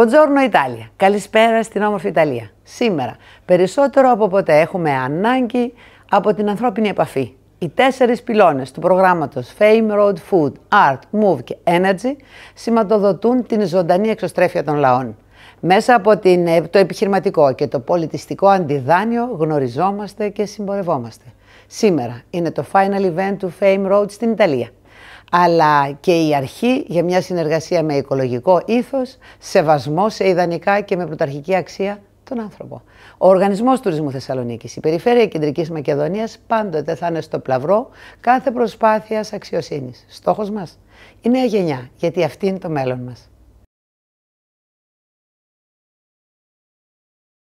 Buongiorno Ιτάλια. Καλησπέρα στην όμορφη Ιταλία. Σήμερα, περισσότερο από ποτέ, έχουμε ανάγκη από την ανθρώπινη επαφή. Οι τέσσερις πυλώνες του προγράμματος Fame Road Food, Art, Move και Energy σηματοδοτούν την ζωντανή εξωστρέφεια των λαών. Μέσα από την, ε, το επιχειρηματικό και το πολιτιστικό αντιδάνειο γνωριζόμαστε και συμπορευόμαστε. Σήμερα είναι το final event του Fame Road στην Ιταλία αλλά και η αρχή για μια συνεργασία με οικολογικό ήθος, σεβασμό σε ιδανικά και με πρωταρχική αξία τον άνθρωπο. Ο Οργανισμός Τουρισμού Θεσσαλονίκης, η Περιφέρεια Κεντρικής Μακεδονίας πάντοτε θα είναι στο πλαυρό κάθε προσπάθειας αξιοσύνης. Στόχος μας, η νέα γενιά, γιατί αυτή είναι το μέλλον μας.